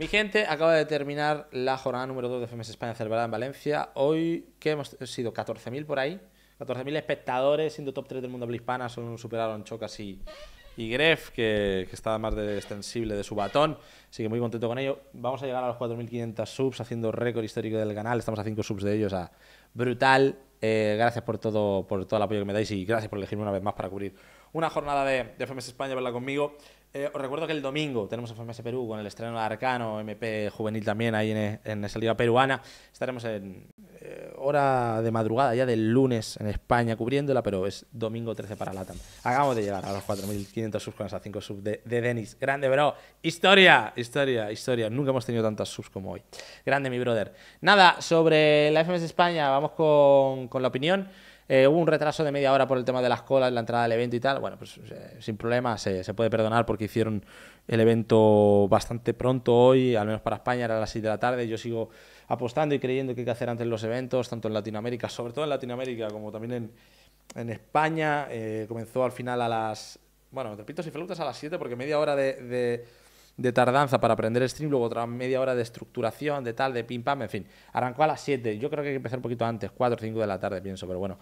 Mi gente, acaba de terminar la jornada número 2 de FMS España celebrada en Valencia. Hoy, que hemos sido 14.000 por ahí, 14.000 espectadores, siendo top 3 del mundo habla hispana, Son superaron Chocas y, y Gref, que, está estaba más de extensible de su batón. Así que muy contento con ello. Vamos a llegar a los 4.500 subs, haciendo récord histórico del canal. Estamos a 5 subs de ellos, a brutal. Eh, gracias por todo, por todo el apoyo que me dais y gracias por elegirme una vez más para cubrir una jornada de, FMS España, verla conmigo. Eh, os recuerdo que el domingo tenemos FMS Perú con el estreno de Arcano, MP Juvenil también ahí en, en peruana. Estaremos en, hora de madrugada ya del lunes en España cubriéndola, pero es domingo 13 para LATAM. Acabamos de llegar a los 4.500 subs con esas 5 subs de, Denis. Grande, bro. Historia, historia, historia. Nunca hemos tenido tantas subs como hoy. Grande, mi brother. Nada, sobre la FMS España, vamos con, la opinión. Eh, hubo un retraso de media hora por el tema de las colas, la entrada del evento y tal. Bueno, pues eh, sin problema se, se, puede perdonar porque hicieron el evento bastante pronto hoy, al menos para España, era a las 6 de la tarde. Yo sigo apostando y creyendo que hay que hacer antes los eventos, tanto en Latinoamérica, sobre todo en Latinoamérica, como también en, España. Eh, comenzó al final a las. Bueno, repito, pitos y a las 7 porque media hora de, tardanza para aprender el stream, luego otra media hora de estructuración, de tal, de pim pam, en fin. Arrancó a las 7. Yo creo que hay que empezar un poquito antes, 4 o 5 de la tarde, pienso, pero bueno.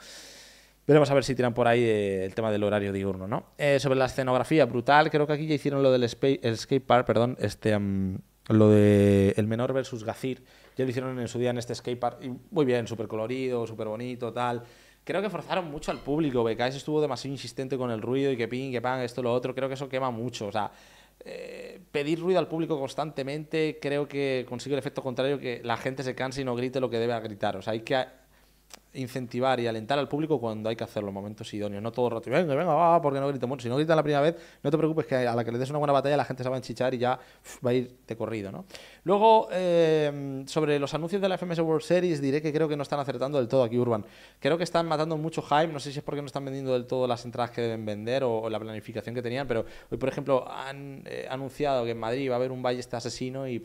Veremos a ver si tiran por ahí eh, el tema del horario diurno, ¿no? Eh, sobre la escenografía, brutal. Creo que aquí ya hicieron lo del skate park, perdón, este. Mm, lo de El Menor versus Gacir. Ya lo hicieron en su día en este skatepark. Y muy bien, súper colorido, súper bonito, tal. Creo que forzaron mucho al público. BKS estuvo demasiado insistente con el ruido y que ping, que pan, esto, lo otro. Creo que eso quema mucho. O sea, eh, pedir ruido al público constantemente creo que consigue el efecto contrario, que la gente se canse y no grite lo que debe gritar. O sea, hay que incentivar y alentar al público cuando hay que hacerlo, momentos idóneos, no todo el rato, venga, venga, va, porque no grito mucho. Si no gritan la primera vez, no te preocupes que a la que le des una buena batalla la gente se va a enchichar y ya va a ir de corrido, ¿no? Luego, eh, sobre los anuncios de la FMS World Series, diré que creo que no están acertando del todo aquí, Urban. Creo que están matando mucho hype, no sé si es porque no están vendiendo del todo las entradas que deben vender o, la planificación que tenían, pero hoy, por ejemplo, han eh, anunciado que en Madrid va a haber un este asesino y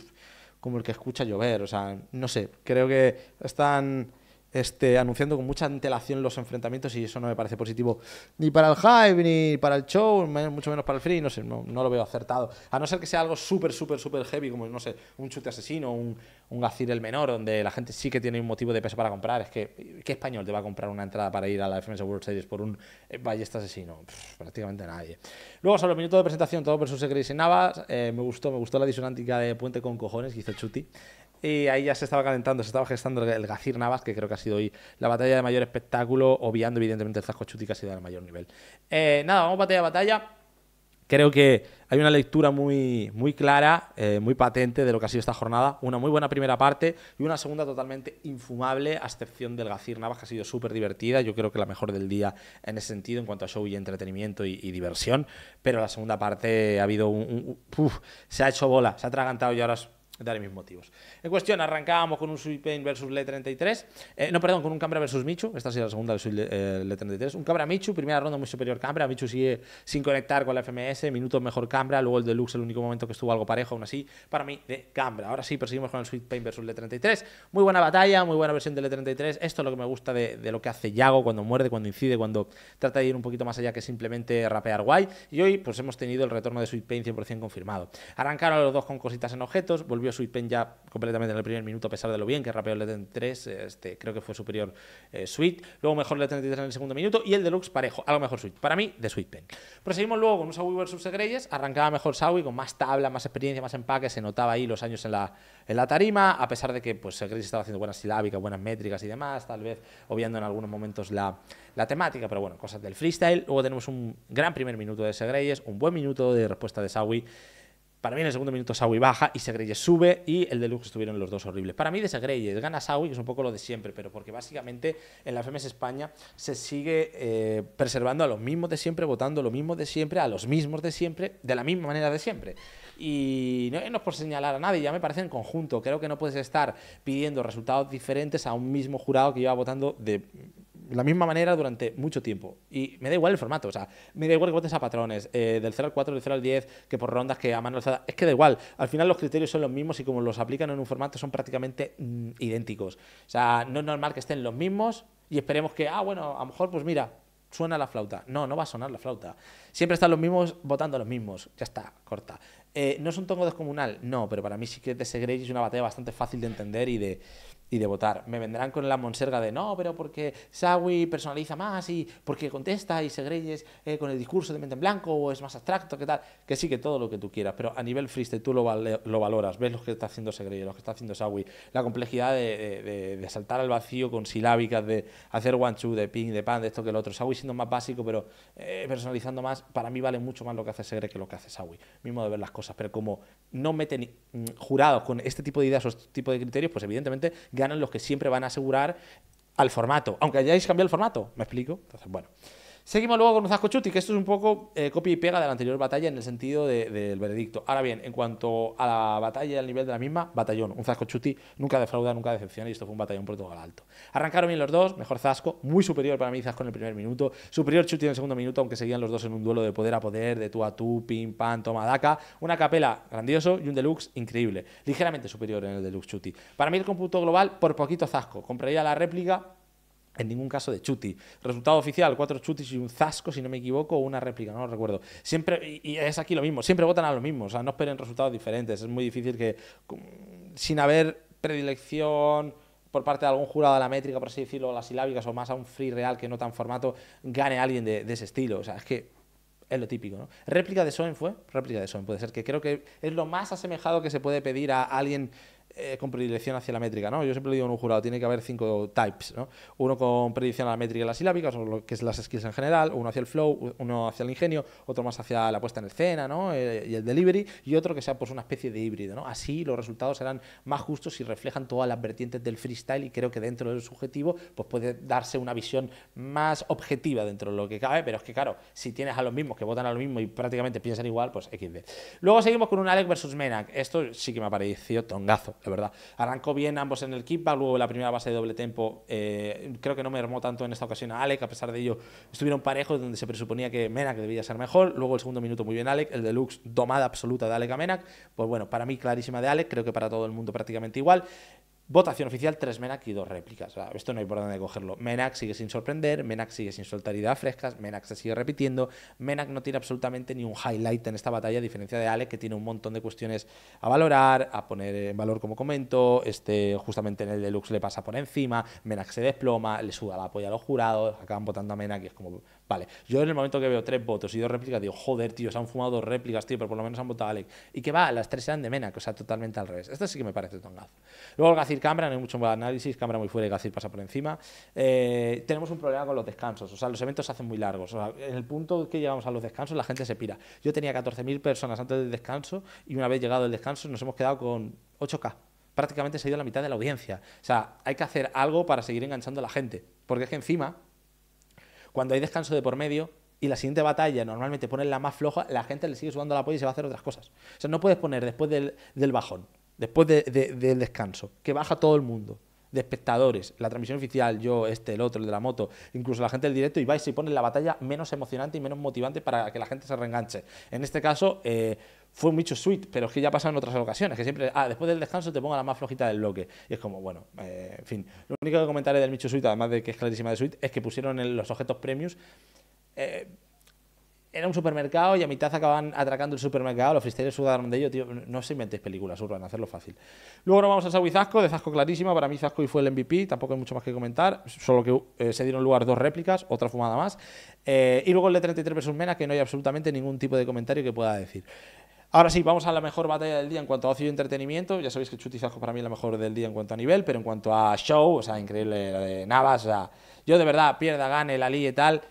como el que escucha llover, o sea, no sé, creo que están este, anunciando con mucha antelación los enfrentamientos y eso no me parece positivo ni para el hype, ni para el show, mucho menos para el free, no sé, no, lo veo acertado. A no ser que sea algo súper, súper, súper heavy, como, no sé, un chute asesino, un, un el menor, donde la gente sí que tiene un motivo de peso para comprar. Es que, ¿qué español te va a comprar una entrada para ir a la FMS World Series por un eh, ballesta asesino? prácticamente nadie. Luego, sobre el minuto de presentación, todo versus se y Navas, eh, me gustó, me gustó la disonántica de Puente con cojones que hizo Chuti. Y ahí ya se estaba calentando, se estaba gestando el, Gacir Navas, que creo que ha sido hoy la batalla de mayor espectáculo, obviando evidentemente el Zasco Chuti, que ha sido mayor nivel. Eh, nada, vamos batalla a batalla. Creo que hay una lectura muy, muy clara, eh, muy patente de lo que ha sido esta jornada. Una muy buena primera parte y una segunda totalmente infumable, a excepción del Gacir Navas, que ha sido súper divertida. Yo creo que la mejor del día en ese sentido, en cuanto a show y entretenimiento y, diversión. Pero la segunda parte ha habido un. uf, se ha hecho bola, se ha atragantado y ahora Daré mis motivos. En cuestión, arrancábamos con un Sweet Pain versus Le33. Eh, no, perdón, con un Cambra versus Michu. Esta sido la segunda versus Le33. Eh, un Cambra Michu, primera ronda muy superior Cambra. Michu sigue sin conectar con la FMS. Minuto mejor Cambra. Luego el Deluxe, el único momento que estuvo algo parejo, aún así, para mí, de Cambra. Ahora sí, perseguimos con el Sweet Pain versus Le33. Muy buena batalla, muy buena versión del Le33. Esto es lo que me gusta de, lo que hace Yago cuando muerde, cuando incide, cuando trata de ir un poquito más allá que simplemente rapear guay. Y hoy, pues hemos tenido el retorno de Sweet por 100% confirmado. Arrancaron los dos con cositas en objetos. Sweet Sweetpen ya completamente en el primer minuto, a pesar de lo bien que rapeó el Leten 3, este, creo que fue superior eh, Sweet. Luego mejor Leten 33 en el segundo minuto y el Deluxe parejo, algo mejor Sweet. Para mí, de Sweetpen. Proseguimos luego con un Sawi versus Segreyes, arrancaba mejor Sawi con más tabla, más experiencia, más empaque, se notaba ahí los años en la, en la tarima, a pesar de que pues, Segreyes estaba haciendo buenas silábicas, buenas métricas y demás, tal vez obviando en algunos momentos la, la temática, pero bueno, cosas del freestyle. Luego tenemos un gran primer minuto de Segreyes, un buen minuto de respuesta de Sawi para mí en el segundo minuto Sawi baja y Segreyes sube y el Deluxe estuvieron los dos horribles. Para mí de Segreyes gana Sawi, que es un poco lo de siempre, pero porque básicamente en la FMS España se sigue eh, preservando a los mismos de siempre, votando lo mismo de siempre, a los mismos de siempre, de la misma manera de siempre. Y no, es por señalar a nadie, ya me parece en conjunto. Creo que no puedes estar pidiendo resultados diferentes a un mismo jurado que lleva votando de de la misma manera durante mucho tiempo. Y me da igual el formato, o sea, me da igual que votes a patrones, eh, del 0 al 4, del 0 al 10, que por rondas, que a mano alzada, es que da igual. Al final los criterios son los mismos y como los aplican en un formato son prácticamente mm, idénticos. O sea, no es normal que estén los mismos y esperemos que, ah, bueno, a lo mejor, pues mira, suena la flauta. No, no va a sonar la flauta. Siempre están los mismos votando a los mismos. Ya está, corta. Eh, ¿No es un tono descomunal? No, pero para mí sí que The Grey es una batalla bastante fácil de entender y de, y de votar. Me vendrán con la monserga de no, pero porque Sawi personaliza más y porque contesta y Segreyes eh, con el discurso de mente en blanco o es más abstracto, que tal. Que sí, que todo lo que tú quieras, pero a nivel freestyle tú lo, lo valoras, ves lo que está haciendo Segreyes, lo que está haciendo Sawi, la complejidad de, saltar al vacío con silábicas, de hacer one, two, de ping, de pan, de esto que el otro. Sawi siendo más básico, pero eh, personalizando más, para mí vale mucho más lo que hace Segre que lo que hace Sawi. Mismo de ver las cosas, pero como no meten mm, jurados con este tipo de ideas o este tipo de criterios, pues evidentemente los que siempre van a asegurar al formato, aunque hayáis cambiado el formato, ¿me explico? Entonces, bueno. Seguimos luego con chuti que esto es un poco eh, copia y pega de la anterior batalla en el sentido del veredicto. Ahora bien, en cuanto a la batalla y al nivel de la misma, batallón. Un Chuti nunca defrauda, nunca decepciona, y esto fue un batallón por todo el alto. Arrancaron bien los dos, mejor Zasco, muy superior para mí Zasco en el primer minuto, superior Chuti en el segundo minuto, aunque seguían los dos en un duelo de poder a poder, de tú a tú, pim, pam, toma, daca. Una capela grandioso y un deluxe increíble, ligeramente superior en el deluxe Chuti. Para mí el cómputo global, por poquito Zasco. Compraría la réplica en ningún caso de Chuti. Resultado oficial, cuatro Chutis y un Zasco, si no me equivoco, o una réplica, no lo recuerdo. Siempre, y es aquí lo mismo, siempre votan a lo mismo, o sea, no esperen resultados diferentes. Es muy difícil que, mm, sin haber predilección por parte de algún jurado de la métrica, por así decirlo, o las silábicas, o más a un free real que no tan formato, gane alguien de, ese estilo. O sea, es que es lo típico, ¿no? Réplica de Soen fue, réplica de Soen, puede ser, que creo que es lo más asemejado que se puede pedir a alguien eh, con predilección hacia la métrica, ¿no? Yo siempre le digo a un jurado, tiene que haber cinco types, ¿no? Uno con predilección a la métrica y las la o lo que es las skills en general, uno hacia el flow, uno hacia el ingenio, otro más hacia la puesta en escena, ¿no? Eh, y el delivery, y otro que sea pues una especie de híbrido, ¿no? Así los resultados serán más justos y reflejan todas las vertientes del freestyle y creo que dentro del subjetivo pues puede darse una visión más objetiva dentro de lo que cabe, pero es que claro, si tienes a los mismos que votan a lo mismo y prácticamente piensan igual, pues XD. Luego seguimos con un Alec versus Menac. Esto sí que me ha parecido tongazo la verdad. Arrancó bien ambos en el kickback, luego la primera base de doble tempo, eh, creo que no me armó tanto en esta ocasión a Alec, a pesar de ello estuvieron parejos donde se presuponía que Menak debía ser mejor, luego el segundo minuto muy bien Alec, el deluxe domada absoluta de Alec a Menak, pues bueno, para mí clarísima de Alec, creo que para todo el mundo prácticamente igual. Votación oficial, tres Menac y dos réplicas. esto no hay por dónde cogerlo. Menac sigue sin sorprender, Menac sigue sin soltar ideas frescas, Menac se sigue repitiendo, Menac no tiene absolutamente ni un highlight en esta batalla, a diferencia de Ale, que tiene un montón de cuestiones a valorar, a poner en valor como comento, este, justamente en el deluxe le pasa por encima, Menac se desploma, le suda la apoya a los jurados, acaban votando a Menac y es como, yo en el momento que veo tres votos y dos réplicas, digo, joder, tío, se han fumado dos réplicas, tío, pero por lo menos han votado a Alec. Y que va, las tres eran de Mena, que o sea, totalmente al revés. Esto sí que me parece tongazo. Luego el Gacir Cambra, no hay mucho análisis, cámara muy fuerte y Gacir pasa por encima. Eh, tenemos un problema con los descansos, o sea, los eventos se hacen muy largos. O sea, en el punto que llegamos a los descansos, la gente se pira. Yo tenía 14.000 personas antes del descanso y una vez llegado el descanso nos hemos quedado con 8K prácticamente se ha ido la mitad de la audiencia. O sea, hay que hacer algo para seguir enganchando a la gente. Porque es que encima cuando hay descanso de por medio y la siguiente batalla normalmente ponen la más floja, la gente le sigue sudando la polla y se va a hacer otras cosas. O sea, no puedes poner después del, del bajón, después del descanso, que baja todo el mundo de espectadores, la transmisión oficial, yo, este, el otro, el de la moto, incluso la gente del directo, y vais y ponen la batalla menos emocionante y menos motivante para que la gente se reenganche. En este caso, eh, fue mucho sweet, pero es que ya ha pasado en otras ocasiones, que siempre, ah, después del descanso te pongo la más flojita del bloque. Y es como, bueno, eh, en fin. Lo único que comentaré del Micho Sweet, además de que es clarísima de sweet, es que pusieron los objetos premios. Eh, era un supermercado y a mitad acaban atracando el supermercado, los fristeres sudaron de ello, tío, no se inventéis películas, urban, hacerlo fácil. Luego nos vamos a Sawi de Zasco clarísima, para mí Zasco y fue el MVP, tampoco hay mucho más que comentar, solo que eh, se dieron lugar dos réplicas, otra fumada más, eh, y luego el de 33 versus Mena, que no hay absolutamente ningún tipo de comentario que pueda decir. Ahora sí, vamos a la mejor batalla del día en cuanto a ocio y entretenimiento. Ya sabéis que Chuti Zasco para mí es la mejor del día en cuanto a nivel, pero en cuanto a show, o sea, increíble la de Navas, o sea, yo de verdad, pierda, gane, la ley y tal,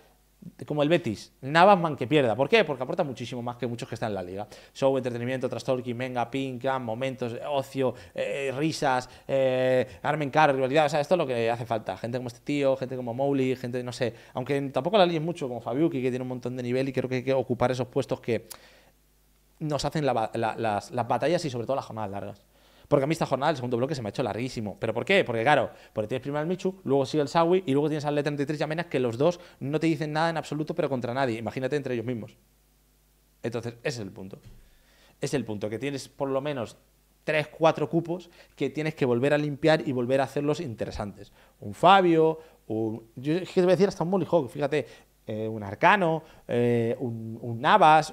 como el Betis, Navas man que pierda. ¿Por qué? Porque aporta muchísimo más que muchos que están en la liga. Show, entretenimiento, trastorki menga, pinca, momentos, ocio, eh, risas, eh, armen car, rivalidad. O sea, esto es lo que hace falta. Gente como este tío, gente como Mowley, gente, no sé. Aunque tampoco la es mucho, como Fabiuki, que tiene un montón de nivel y creo que hay que ocupar esos puestos que nos hacen las, las batallas y sobre todo las jornadas largas. Porque a mí esta jornada, el segundo bloque, se me ha hecho larguísimo. ¿Pero por qué? Porque claro, porque tienes primero al Michu, luego sigue el Sawi y luego tienes al L33 y Amenas que los dos no te dicen nada en absoluto, pero contra nadie. Imagínate entre ellos mismos. Entonces, ese es el punto. Es el punto, que tienes por lo menos tres, cuatro cupos que tienes que volver a limpiar y volver a hacerlos interesantes. Un Fabio, un... Yo te voy a decir hasta un Molly Hawk, fíjate, eh, un Arcano, eh, un, Navas,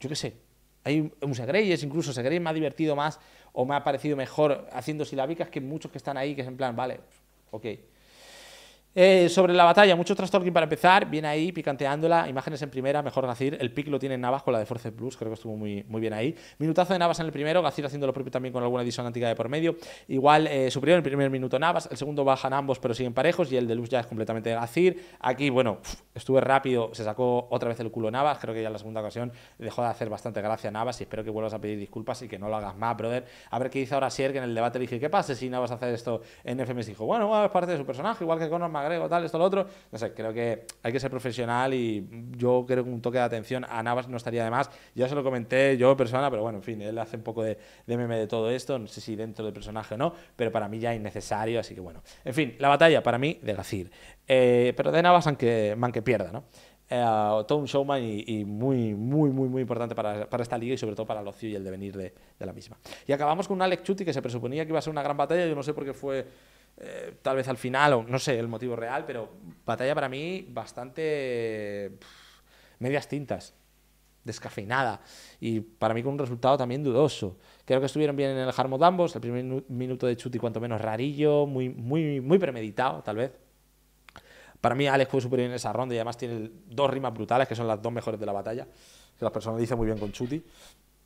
yo qué sé, hay un Segreyes, incluso Segreyes me ha divertido más o me ha parecido mejor haciendo silábicas que muchos que están ahí, que es en plan, vale, ok. Eh, sobre la batalla, mucho trastorking para empezar, viene ahí, picanteándola, imágenes en primera, mejor Gacir, el pick lo tiene Navas con la de Force Plus, creo que estuvo muy, muy bien ahí. Minutazo de Navas en el primero, Gacir haciendo lo propio también con alguna edición antigua de por medio. Igual eh, superior en el primer minuto Navas, el segundo bajan ambos pero siguen parejos y el de Luz ya es completamente de Gacir. Aquí, bueno, estuve rápido, se sacó otra vez el culo Navas, creo que ya en la segunda ocasión dejó de hacer bastante gracia Navas y espero que vuelvas a pedir disculpas y que no lo hagas más, brother. A ver qué dice ahora Sier, en el debate le dije, ¿qué pasa si Navas hace esto en FMS? Dijo, bueno, es parte de su personaje, igual que Conor tal, esto, lo otro. No sé, creo que hay que ser profesional y yo creo que un toque de atención a Navas no estaría de más. Ya se lo comenté yo persona, pero bueno, en fin, él hace un poco de, meme de todo esto, no sé si dentro del personaje o no, pero para mí ya innecesario, así que bueno. En fin, la batalla para mí de Gacir. Eh, pero de Navas, aunque, man que pierda, ¿no? Eh, todo un showman y, muy, muy, muy, muy importante para, para, esta liga y sobre todo para el ocio y el devenir de, de la misma. Y acabamos con un Alex Chuti que se presuponía que iba a ser una gran batalla, yo no sé por qué fue eh, tal vez al final, o no sé el motivo real, pero batalla para mí bastante medias tintas, descafeinada, y para mí con un resultado también dudoso. Creo que estuvieron bien en el Harmod ambos, el primer minuto de Chuti cuanto menos rarillo, muy, muy, muy premeditado tal vez. Para mí Alex fue superior en esa ronda y además tiene dos rimas brutales, que son las dos mejores de la batalla, que las dicen muy bien con Chuti.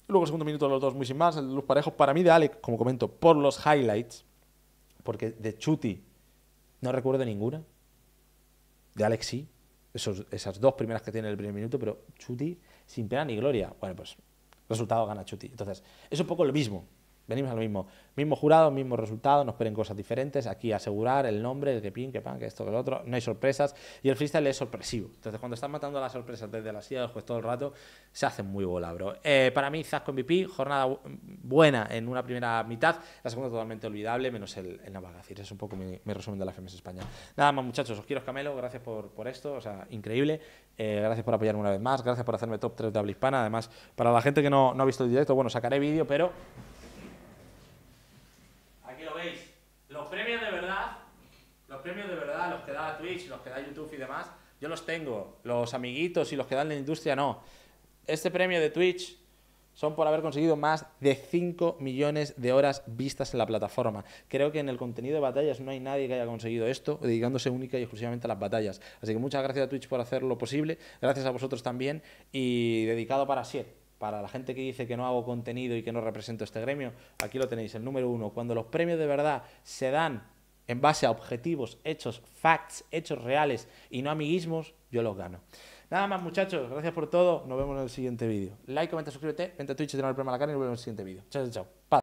Luego, segundo minuto, los dos muy sin más. Los parejos, para mí, de Alex, como comento, por los highlights, porque de Chuti no recuerdo ninguna. De Alex sí. esas dos primeras que tiene el primer minuto, pero Chuti sin pena ni gloria. Bueno, pues resultado gana Chuti. Entonces, es un poco lo mismo. Venimos a lo mismo. Mismo jurado, mismo resultado, nos esperen cosas diferentes. Aquí asegurar el nombre, el que pin, que pan, que esto, que lo otro. No hay sorpresas. Y el freestyle es sorpresivo. Entonces, cuando están matando las sorpresas desde la silla del juez todo el rato, se hace muy bola, eh, para mí, con MVP, jornada buena en una primera mitad. La segunda totalmente olvidable, menos el, el Navagacir. Es un poco mi, resumen de la FMS España. Nada más, muchachos. Os quiero, Camelo. Gracias por, por esto. O sea, increíble. Eh, gracias por apoyarme una vez más. Gracias por hacerme top 3 de habla hispana. Además, para la gente que no, no ha visto el directo, bueno, sacaré vídeo, pero premios de verdad, los que da Twitch, los que da YouTube y demás, yo los tengo. Los amiguitos y los que dan la industria no. Este premio de Twitch son por haber conseguido más de 5 millones de horas vistas en la plataforma. Creo que en el contenido de batallas no hay nadie que haya conseguido esto, dedicándose única y exclusivamente a las batallas. Así que muchas gracias a Twitch por hacer lo posible, gracias a vosotros también, y dedicado para siet para la gente que dice que no hago contenido y que no represento este gremio, aquí lo tenéis, el número uno. Cuando los premios de verdad se dan en base a objetivos, hechos, facts, hechos reales y no amiguismos, yo los gano. Nada más, muchachos. Gracias por todo. Nos vemos en el siguiente vídeo. Like, comenta, suscríbete. Vente a Twitch, te el problema a la cara y nos vemos en el siguiente vídeo. Chao, chao. chao.